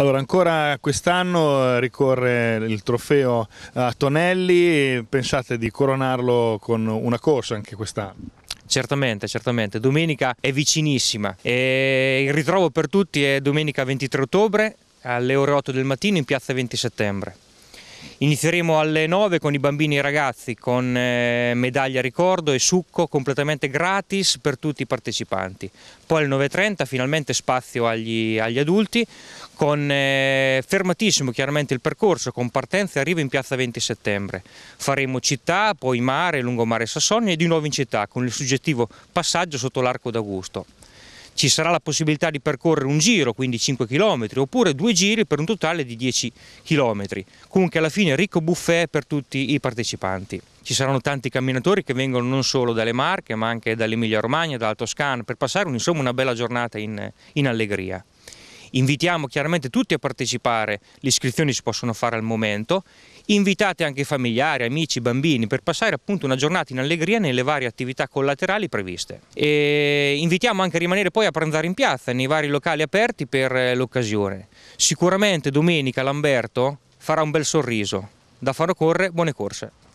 Allora, ancora quest'anno eh, ricorre il trofeo eh, a Tonelli, pensate di coronarlo con una corsa anche quest'anno? Certamente, certamente. Domenica è vicinissima e il ritrovo per tutti è domenica 23 ottobre alle ore 8 del mattino in piazza 20 settembre. Inizieremo alle 9 con i bambini e i ragazzi con eh, medaglia ricordo e succo completamente gratis per tutti i partecipanti. Poi alle 9.30 finalmente spazio agli, agli adulti con eh, fermatissimo chiaramente il percorso con partenza e arrivo in piazza 20 settembre. Faremo città, poi mare, lungomare Sassonia e di nuovo in città con il suggettivo passaggio sotto l'arco d'Augusto ci sarà la possibilità di percorrere un giro, quindi 5 km, oppure due giri per un totale di 10 km. Comunque alla fine ricco buffet per tutti i partecipanti. Ci saranno tanti camminatori che vengono non solo dalle Marche ma anche dall'Emilia Romagna, dalla Toscana, per passare insomma una bella giornata in, in allegria. Invitiamo chiaramente tutti a partecipare, le iscrizioni si possono fare al momento, invitate anche familiari, amici, bambini per passare appunto una giornata in allegria nelle varie attività collaterali previste. E invitiamo anche a rimanere poi a pranzare in piazza, nei vari locali aperti per eh, l'occasione. Sicuramente domenica Lamberto farà un bel sorriso, da far correre buone corse.